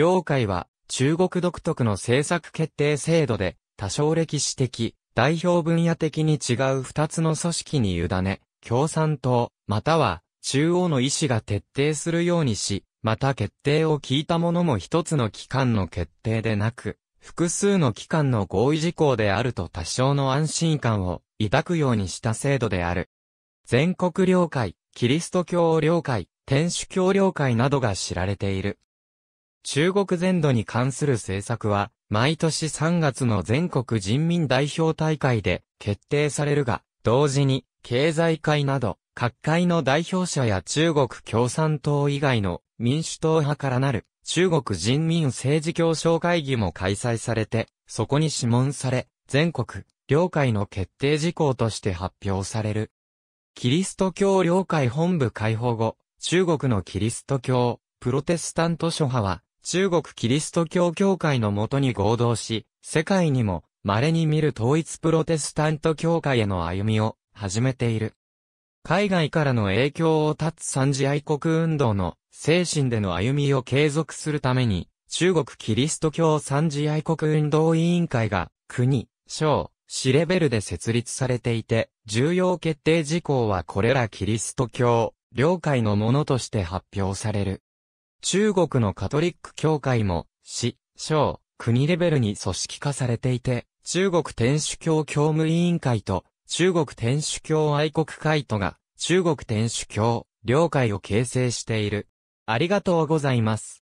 両会は中国独特の政策決定制度で多少歴史的、代表分野的に違う二つの組織に委ね、共産党、または中央の意思が徹底するようにし、また決定を聞いたものも一つの機関の決定でなく、複数の機関の合意事項であると多少の安心感を抱くようにした制度である。全国領海、キリスト教領会、天主教領会などが知られている。中国全土に関する政策は、毎年3月の全国人民代表大会で決定されるが、同時に、経済界など、各界の代表者や中国共産党以外の民主党派からなる中国人民政治協商会議も開催されて、そこに諮問され、全国、領会の決定事項として発表される。キリスト教領会本部解放後、中国のキリスト教、プロテスタント諸派は、中国キリスト教協会のもとに合同し、世界にも稀に見る統一プロテスタント教会への歩みを始めている。海外からの影響を断つ三次愛国運動の精神での歩みを継続するために、中国キリスト教三次愛国運動委員会が国、省、市レベルで設立されていて、重要決定事項はこれらキリスト教、領会のものとして発表される。中国のカトリック教会も、市、省、国レベルに組織化されていて、中国天主教教務委員会と、中国天主教愛国会とが、中国天主教、領会を形成している。ありがとうございます。